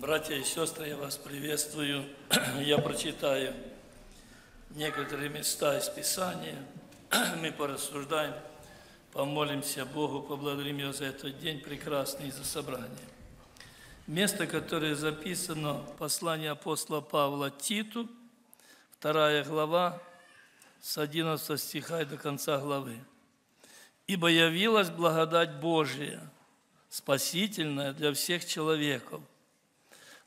Братья и сестры, я вас приветствую. Я прочитаю некоторые места из Писания. Мы порассуждаем, помолимся Богу, поблагодарим Его за этот день прекрасный и за собрание. Место, которое записано в послании апостола Павла Титу, вторая глава, с 11 стиха и до конца главы. «Ибо явилась благодать Божия, спасительная для всех человеков,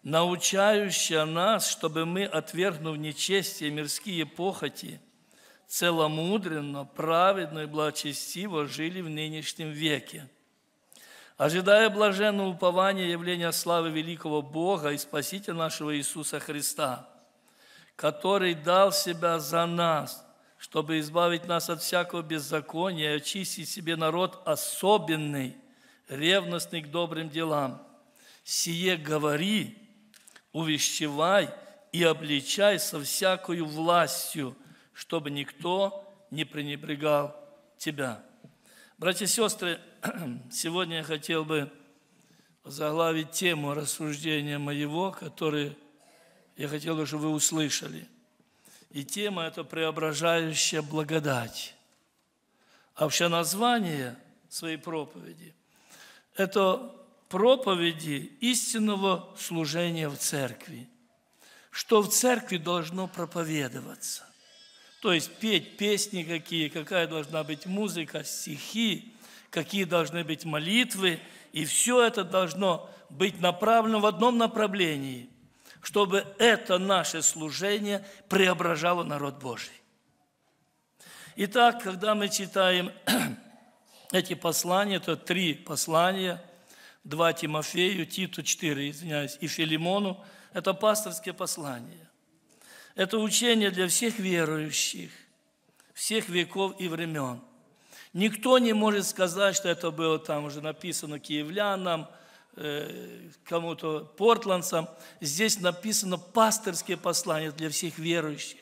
научающая нас, чтобы мы, отвергнув нечестие мирские похоти, целомудренно, праведно и благочестиво жили в нынешнем веке, ожидая блаженного упования явления славы великого Бога и Спасителя нашего Иисуса Христа, который дал Себя за нас, чтобы избавить нас от всякого беззакония и очистить себе народ особенный, ревностный к добрым делам. Сие говори, увещевай и обличай со всякою властью, чтобы никто не пренебрегал тебя. Братья и сестры, сегодня я хотел бы заглавить тему рассуждения моего, которые я хотел бы, чтобы вы услышали. И тема – это преображающая благодать. А вообще название своей проповеди – это проповеди истинного служения в церкви, что в церкви должно проповедоваться. То есть петь песни какие, какая должна быть музыка, стихи, какие должны быть молитвы, и все это должно быть направлено в одном направлении, чтобы это наше служение преображало народ Божий. Итак, когда мы читаем эти послания, то три послания – 2 Тимофею, Титу 4, извиняюсь, и Филимону. Это пасторские послания. Это учение для всех верующих, всех веков и времен. Никто не может сказать, что это было там уже написано киевлянам, э, кому-то портландцам. Здесь написано пасторские послания для всех верующих.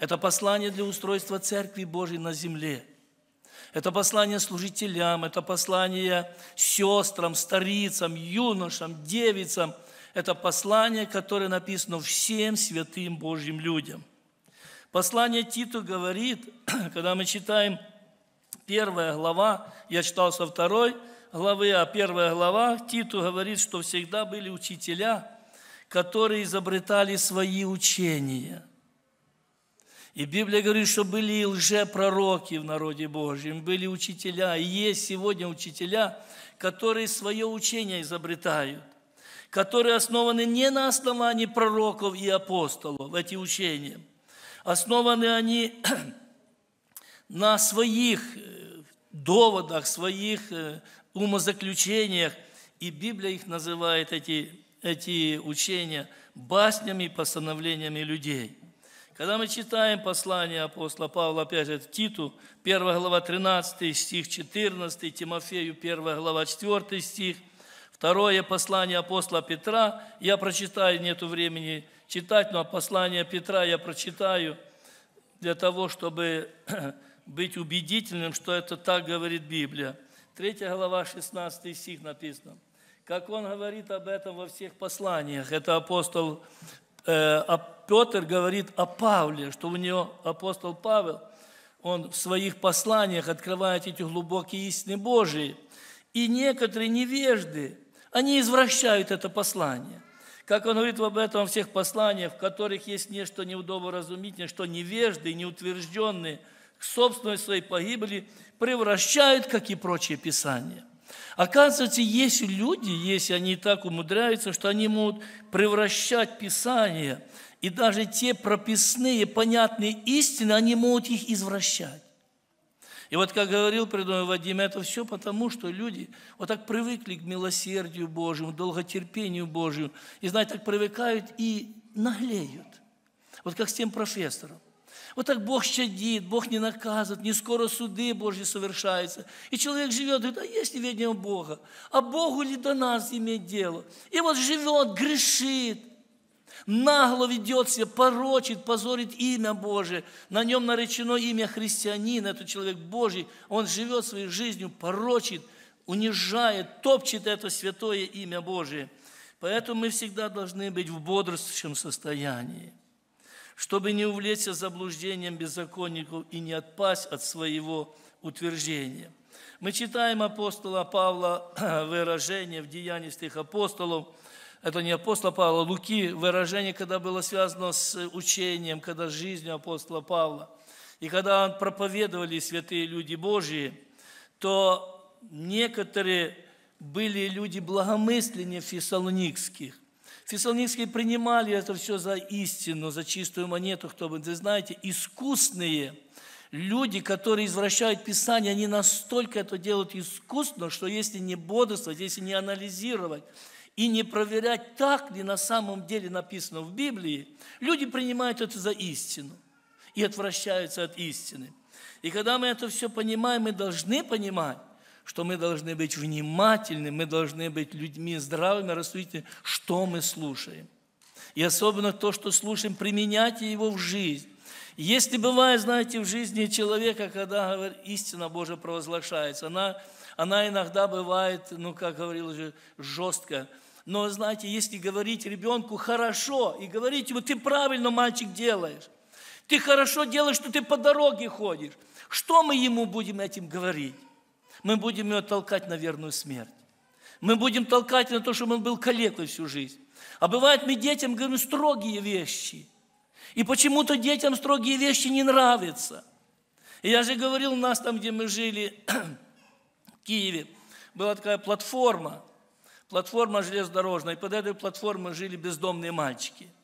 Это послание для устройства Церкви Божьей на земле – это послание служителям, это послание сестрам, старицам, юношам, девицам. Это послание, которое написано всем святым Божьим людям. Послание Титу говорит, когда мы читаем первая глава, я читал со второй главы, а первая глава Титу говорит, что всегда были учителя, которые изобретали свои учения – и Библия говорит, что были и лжепророки в народе Божьем, были учителя, и есть сегодня учителя, которые свое учение изобретают, которые основаны не на основании пророков и апостолов, эти учения. Основаны они на своих э, доводах, своих э, умозаключениях, и Библия их называет, эти, эти учения, баснями и постановлениями людей. Когда мы читаем послание апостола Павла, опять же, Титу, 1 глава 13 стих 14, Тимофею 1 глава 4 стих, второе послание апостола Петра, я прочитаю, нету времени читать, но послание Петра я прочитаю для того, чтобы быть убедительным, что это так говорит Библия. 3 глава 16 стих написано. Как он говорит об этом во всех посланиях, это апостол Э, а Петр говорит о Павле, что у него апостол Павел, он в своих посланиях открывает эти глубокие истины Божии. И некоторые невежды, они извращают это послание. Как он говорит об этом во всех посланиях, в которых есть нечто неудобно разумить, нечто невежды, неутвержденные к собственной своей погибели, превращают, как и прочие писания – Оказывается, есть люди, если они так умудряются, что они могут превращать Писание, и даже те прописные, понятные истины, они могут их извращать. И вот, как говорил предыдущий Вадим, это все потому, что люди вот так привыкли к милосердию Божьему, долготерпению Божьему, и, знаете, так привыкают и наглеют. Вот как с тем профессором. Вот так Бог щадит, Бог не наказывает, не скоро суды Божьи совершаются. И человек живет, говорит, а есть ли неведение Бога? А Богу ли до нас иметь дело? И вот живет, грешит, нагло ведет себя, порочит, позорит имя Божие. На нем наречено имя христианина, это человек Божий. Он живет своей жизнью, порочит, унижает, топчет это святое имя Божие. Поэтому мы всегда должны быть в бодрствующем состоянии чтобы не увлечься заблуждением беззаконников и не отпасть от своего утверждения. Мы читаем апостола Павла выражение в Деянии святых апостолов, это не апостола Павла, а Луки, выражение, когда было связано с учением, когда с жизнью апостола Павла. И когда он проповедовали святые люди Божьи, то некоторые были люди благомысленнее фессалоникских. Фессалонинские принимали это все за истину, за чистую монету, кто бы, вы знаете, искусные люди, которые извращают Писание, они настолько это делают искусно, что если не бодрствовать, если не анализировать, и не проверять, так ли на самом деле написано в Библии, люди принимают это за истину и отвращаются от истины. И когда мы это все понимаем, мы должны понимать, что мы должны быть внимательны, мы должны быть людьми здравыми, рассудительными, что мы слушаем. И особенно то, что слушаем, применяйте его в жизнь. Если бывает, знаете, в жизни человека, когда говорит, истина Божия провозглашается, она, она иногда бывает, ну, как говорил уже, жестко. Но, знаете, если говорить ребенку хорошо, и говорить ему, ты правильно, мальчик, делаешь, ты хорошо делаешь, что ты по дороге ходишь, что мы ему будем этим говорить? мы будем ее толкать на верную смерть. Мы будем толкать на то, чтобы он был калекой всю жизнь. А бывает, мы детям говорим строгие вещи. И почему-то детям строгие вещи не нравятся. И я же говорил, у нас там, где мы жили, в Киеве, была такая платформа, платформа железнодорожная, и под этой платформой жили бездомные мальчики –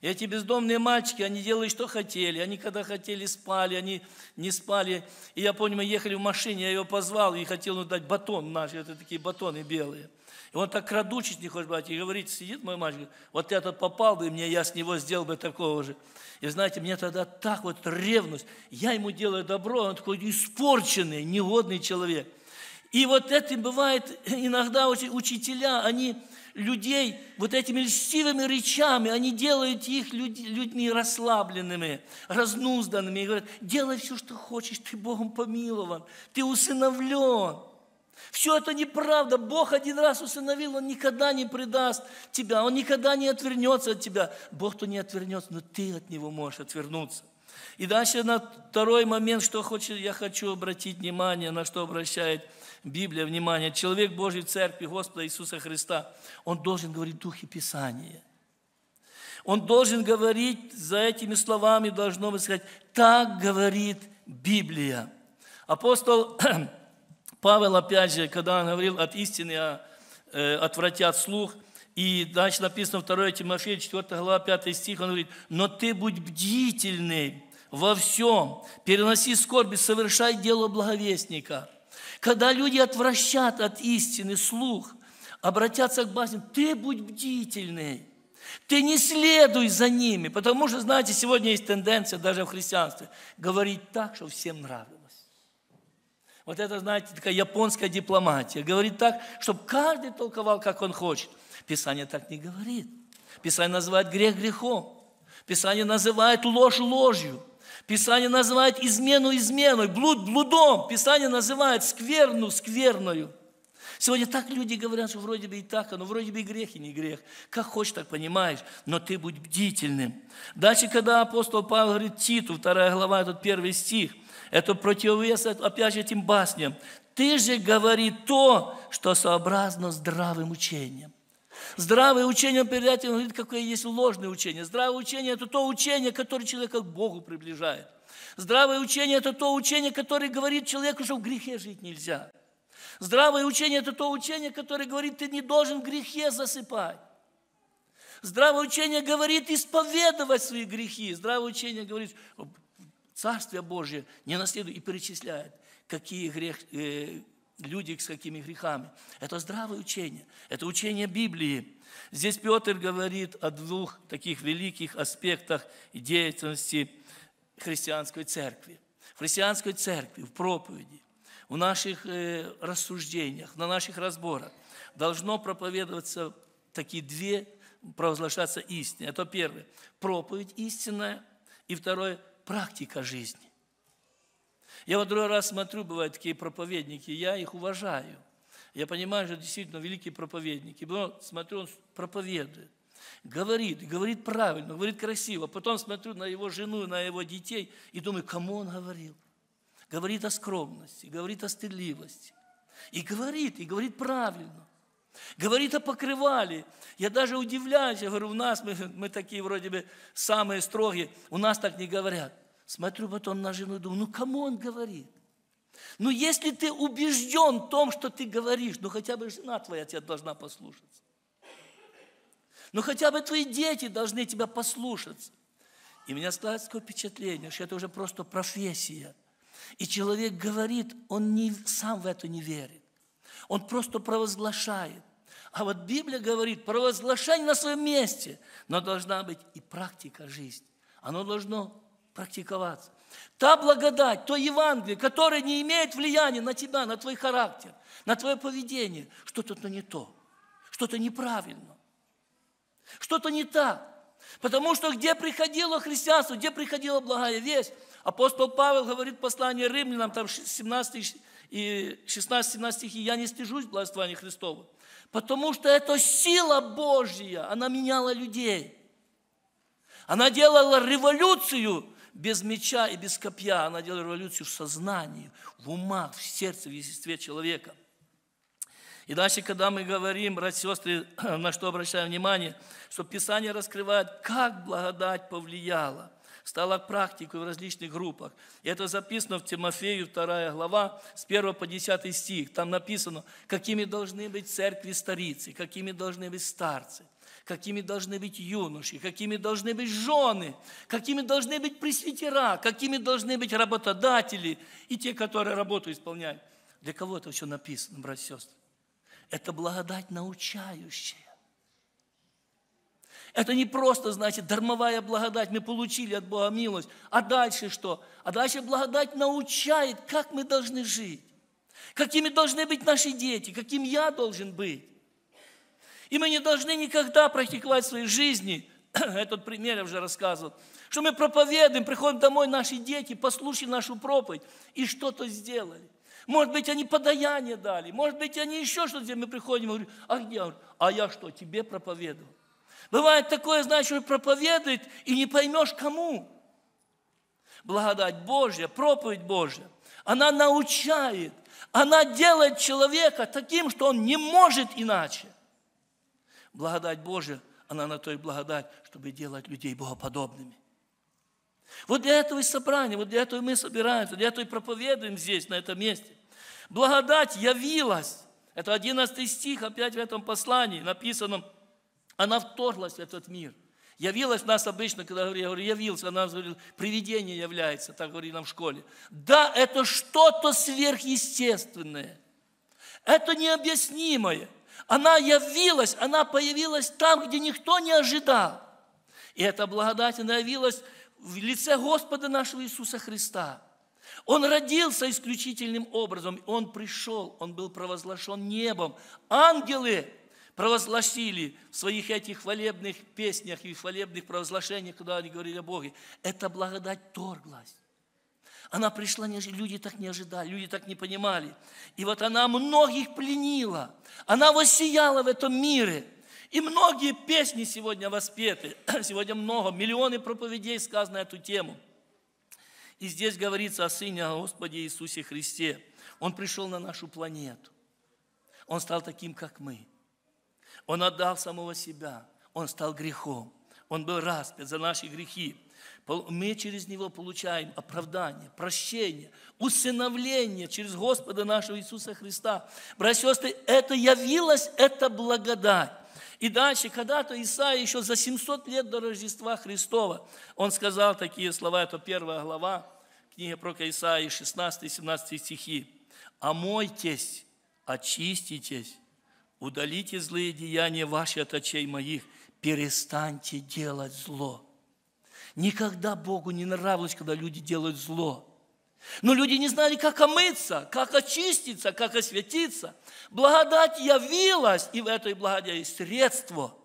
и эти бездомные мальчики, они делали, что хотели. Они, когда хотели, спали, они не спали. И я помню, мы ехали в машине, я его позвал и хотел ему дать батон наш. Это такие батоны белые. И он так крадучись не хочет брать. И говорит, сидит мой мальчик, вот этот попал бы мне, я с него сделал бы такого же. И знаете, мне тогда так вот ревность. Я ему делаю добро, он такой испорченный, негодный человек. И вот это бывает иногда очень учителя, они людей вот этими льстивыми речами, они делают их людьми расслабленными, разнузданными, и говорят, делай все, что хочешь, ты Богом помилован, ты усыновлен. Все это неправда. Бог один раз усыновил, Он никогда не предаст тебя, Он никогда не отвернется от тебя. Бог-то не отвернется, но ты от Него можешь отвернуться. И дальше на второй момент, что хочет, я хочу обратить внимание, на что обращает Библия, внимание, человек Божий в церкви Господа Иисуса Христа, он должен говорить в духе Писания. Он должен говорить, за этими словами должно быть сказать, так говорит Библия. Апостол Павел, опять же, когда он говорил от истины о, а, э, отвратят слух, и дальше написано 2 Тимофея, 4 глава, 5 стих, он говорит, «Но ты будь бдительный во всем, переноси скорби, совершай дело благовестника». Когда люди отвращат от истины слух, обратятся к басням, ты будь бдительный, ты не следуй за ними, потому что, знаете, сегодня есть тенденция даже в христианстве говорить так, что всем нравилось. Вот это, знаете, такая японская дипломатия. Говорит так, чтобы каждый толковал, как он хочет. Писание так не говорит. Писание называет грех грехом. Писание называет ложь ложью. Писание называет измену изменой, блуд блудом. Писание называет скверну скверною. Сегодня так люди говорят, что вроде бы и так, но вроде бы и грех, и не грех. Как хочешь, так понимаешь, но ты будь бдительным. Дальше, когда апостол Павел говорит Титу, вторая глава, этот первый стих, это противовес, опять же, этим басням. Ты же говори то, что сообразно здравым учением. Здравое учение, он передает, он говорит, какое есть ложное учение. Здравое учение – это то учение, которое человека к Богу приближает. Здравое учение – это то учение, которое говорит человеку, что в грехе жить нельзя. Здравое учение – это то учение, которое говорит, ты не должен в грехе засыпать. Здравое учение говорит исповедовать свои грехи. Здравое учение говорит, Царствие Божье не наследует и перечисляет, какие грех, э, люди с какими грехами. Это здравое учение, это учение Библии. Здесь Петр говорит о двух таких великих аспектах деятельности христианской церкви. В христианской церкви, в проповеди, в наших э, рассуждениях, на наших разборах должно проповедоваться такие две, провозглашаться истины. Это первое – проповедь истинная, и второе – практика жизни. Я вот другой раз смотрю, бывают такие проповедники, я их уважаю. Я понимаю, что действительно великие проповедники. Но смотрю, он проповедует. Говорит, говорит правильно, говорит красиво. Потом смотрю на его жену, на его детей и думаю, кому он говорил. Говорит о скромности, говорит о стыдливости. И говорит, и говорит правильно. Говорит о покрывале. Я даже удивляюсь, я говорю, у нас мы, мы такие вроде бы самые строгие, у нас так не говорят. Смотрю потом на жену и думаю, ну кому он говорит? Ну если ты убежден в том, что ты говоришь, ну хотя бы жена твоя тебя должна послушаться. Ну хотя бы твои дети должны тебя послушаться. И у меня складывается такое впечатление, что это уже просто профессия. И человек говорит, он не, сам в это не верит. Он просто провозглашает. А вот Библия говорит, провозглашение на своем месте, но должна быть и практика жизни. Оно должно практиковаться. Та благодать, то Евангелие, которое не имеет влияния на тебя, на твой характер, на твое поведение, что-то то не то, что-то неправильно, что-то не так. Потому что где приходило христианство, где приходила благая весть, апостол Павел говорит послание римлянам, там 17 и 16-17 стихи, «Я не стыжусь благословения Христова, потому что это сила Божья, она меняла людей». Она делала революцию без меча и без копья она делает революцию в сознании, в умах, в сердце, в естестве человека. И дальше, когда мы говорим, братья и сестры, на что обращаем внимание, что Писание раскрывает, как благодать повлияла – стала практикой в различных группах. И это записано в Тимофею 2 глава с 1 по 10 стих. Там написано, какими должны быть церкви старицы, какими должны быть старцы какими должны быть юноши, какими должны быть жены, какими должны быть пресвитера, какими должны быть работодатели и те, которые работу исполняют. Для кого это все написано, братья и сестры? Это благодать научающая. Это не просто, значит, дармовая благодать, мы получили от Бога милость. А дальше что? А дальше благодать научает, как мы должны жить, какими должны быть наши дети, каким я должен быть. И мы не должны никогда практиковать в своей жизни, этот пример я уже рассказывал, что мы проповедуем, приходим домой, наши дети, послушали нашу проповедь и что-то сделали. Может быть, они подаяние дали, может быть, они еще что-то сделали. Мы приходим и а где? А я что, тебе проповедовал? Бывает такое, значит, проповедует и не поймешь, кому. Благодать Божья, проповедь Божья, она научает, она делает человека таким, что он не может иначе. Благодать Божья, она на той благодать, чтобы делать людей богоподобными. Вот для этого и собрание, вот для этого и мы собираемся, для этого и проповедуем здесь, на этом месте. Благодать явилась. Это 11 стих опять в этом послании, написанном она вторглась в этот мир. Явилась нас обычно, когда говорю, я говорю, явился, она говорит, привидение является, так говорили нам в школе. Да, это что-то сверхъестественное. Это необъяснимое. Она явилась, она появилась там, где никто не ожидал. И эта благодать, она явилась в лице Господа нашего Иисуса Христа. Он родился исключительным образом, Он пришел, Он был провозглашен небом. Ангелы провозгласили в своих этих хвалебных песнях и хвалебных провозглашениях, когда они говорили о Боге, эта благодать торглась. Она пришла, люди так не ожидали, люди так не понимали. И вот она многих пленила, она воссияла в этом мире. И многие песни сегодня воспеты, сегодня много, миллионы проповедей сказано эту тему. И здесь говорится о Сыне о Господе Иисусе Христе. Он пришел на нашу планету. Он стал таким, как мы – он отдал самого себя. Он стал грехом. Он был распят за наши грехи. Мы через Него получаем оправдание, прощение, усыновление через Господа нашего Иисуса Христа. Братья и сестры, это явилась, это благодать. И дальше, когда-то Исаия еще за 700 лет до Рождества Христова, он сказал такие слова, это первая глава книги пророка Исаии, 16-17 стихи. «Омойтесь, очиститесь, удалите злые деяния ваши от очей моих, перестаньте делать зло. Никогда Богу не нравилось, когда люди делают зло. Но люди не знали, как омыться, как очиститься, как осветиться. Благодать явилась, и в этой благодати средство.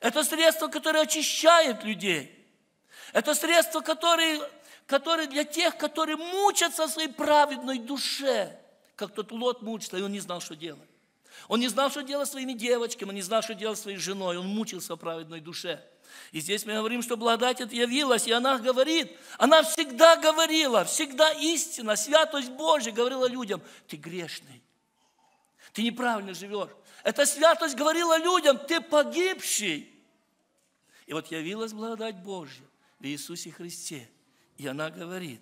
Это средство, которое очищает людей. Это средство, которое, которое для тех, которые мучатся в своей праведной душе, как тот лот мучится, и он не знал, что делать. Он не знал, что делать своими девочками, он не знал, что делать своей женой, он мучился в праведной душе. И здесь мы говорим, что благодать явилась, и она говорит, она всегда говорила, всегда истина, святость Божья говорила людям, ты грешный, ты неправильно живешь. Эта святость говорила людям, ты погибший. И вот явилась благодать Божья в Иисусе Христе, и она говорит,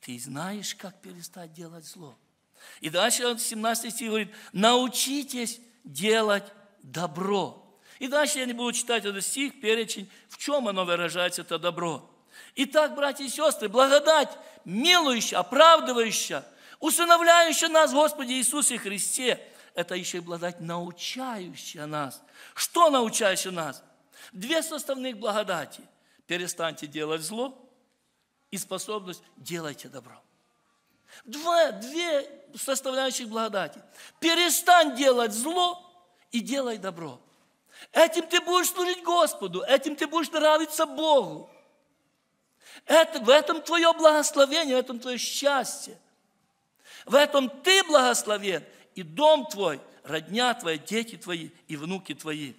ты знаешь, как перестать делать зло – и дальше он 17 стих говорит, научитесь делать добро. И дальше я не буду читать этот стих, перечень, в чем оно выражается, это добро. Итак, братья и сестры, благодать, милующая, оправдывающая, усыновляющая нас, Господи Иисусе Христе, это еще и благодать, научающая нас. Что научающая нас? Две составных благодати. Перестаньте делать зло и способность делайте добро. Два, две составляющих благодати. Перестань делать зло и делай добро. Этим ты будешь служить Господу, этим ты будешь нравиться Богу. Это, в этом твое благословение, в этом твое счастье. В этом ты благословен, и дом твой, родня твоя, дети твои и внуки твои.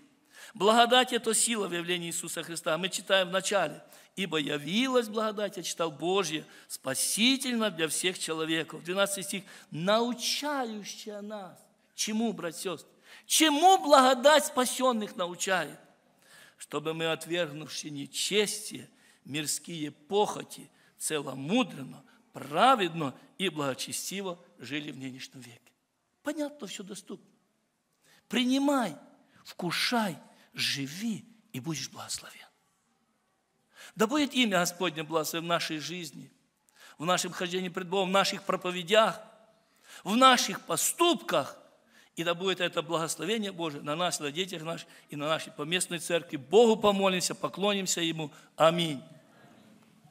Благодать – это сила в явлении Иисуса Христа. Мы читаем в начале – ибо явилась благодать, я читал Божья, спасительно для всех человеков. 12 стих, научающая нас. Чему, брат, сестры? Чему благодать спасенных научает? Чтобы мы, отвергнувши нечестие, мирские похоти, целомудренно, праведно и благочестиво жили в нынешнем веке. Понятно, все доступно. Принимай, вкушай, живи и будешь благословен. Да будет имя Господне благословен в нашей жизни, в нашем хождении пред Богом, в наших проповедях, в наших поступках. И да будет это благословение Божие на нас, на детях наших и на нашей поместной церкви. Богу помолимся, поклонимся Ему. Аминь.